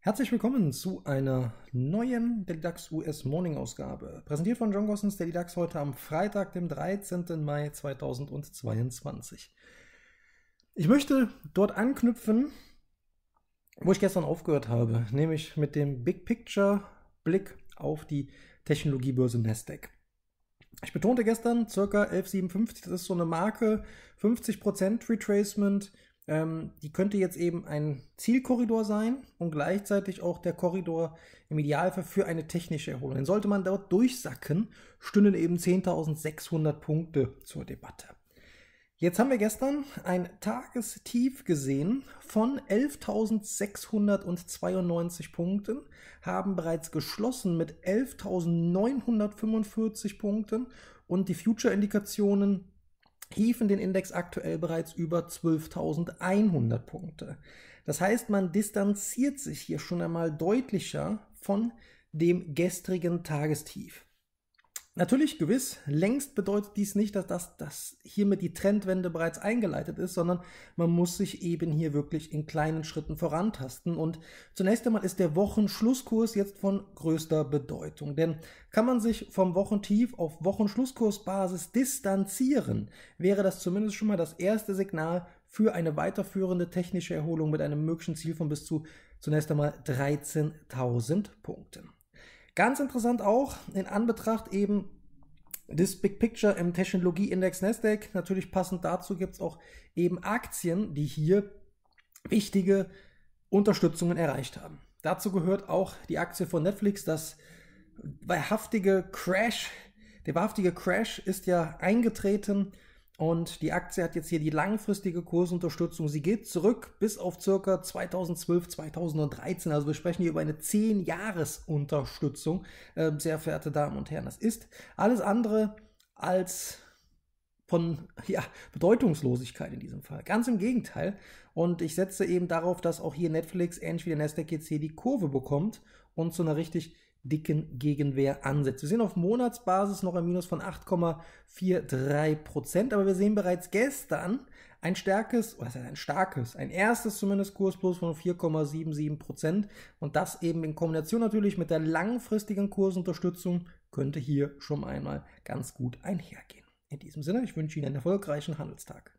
Herzlich willkommen zu einer neuen Daily DAX US Morning Ausgabe. Präsentiert von John Gossens Daily DAX heute am Freitag, dem 13. Mai 2022. Ich möchte dort anknüpfen, wo ich gestern aufgehört habe, nämlich mit dem Big Picture Blick auf die Technologiebörse Nasdaq. Ich betonte gestern ca. 11,57, das ist so eine Marke, 50% Retracement, ähm, die könnte jetzt eben ein Zielkorridor sein und gleichzeitig auch der Korridor im Idealfall für eine technische Erholung. Denn sollte man dort durchsacken, stünden eben 10.600 Punkte zur Debatte. Jetzt haben wir gestern ein Tagestief gesehen von 11.692 Punkten, haben bereits geschlossen mit 11.945 Punkten und die Future-Indikationen hiefen den Index aktuell bereits über 12.100 Punkte. Das heißt, man distanziert sich hier schon einmal deutlicher von dem gestrigen Tagestief. Natürlich, gewiss, längst bedeutet dies nicht, dass, das, dass hiermit die Trendwende bereits eingeleitet ist, sondern man muss sich eben hier wirklich in kleinen Schritten vorantasten. Und zunächst einmal ist der Wochenschlusskurs jetzt von größter Bedeutung, denn kann man sich vom Wochentief auf Wochenschlusskursbasis distanzieren, wäre das zumindest schon mal das erste Signal für eine weiterführende technische Erholung mit einem möglichen Ziel von bis zu zunächst einmal 13.000 Punkten. Ganz interessant auch in Anbetracht eben des Big Picture im Technologieindex Nasdaq. Natürlich passend dazu gibt es auch eben Aktien, die hier wichtige Unterstützungen erreicht haben. Dazu gehört auch die Aktie von Netflix. Das wahrhaftige Crash, der wahrhaftige Crash ist ja eingetreten und die Aktie hat jetzt hier die langfristige Kursunterstützung. Sie geht zurück bis auf circa 2012, 2013. Also wir sprechen hier über eine 10-Jahres-Unterstützung, äh, sehr verehrte Damen und Herren. Das ist alles andere als von ja, Bedeutungslosigkeit in diesem Fall. Ganz im Gegenteil. Und ich setze eben darauf, dass auch hier Netflix, ähnlich wie der Nasdaq jetzt hier die Kurve bekommt und zu einer richtig dicken Gegenwehr ansetzt. Wir sehen auf Monatsbasis noch ein Minus von 8,43 Prozent, aber wir sehen bereits gestern ein starkes, oder ein starkes, ein erstes zumindest Kursplus von 4,77 Prozent und das eben in Kombination natürlich mit der langfristigen Kursunterstützung könnte hier schon einmal ganz gut einhergehen. In diesem Sinne, ich wünsche Ihnen einen erfolgreichen Handelstag.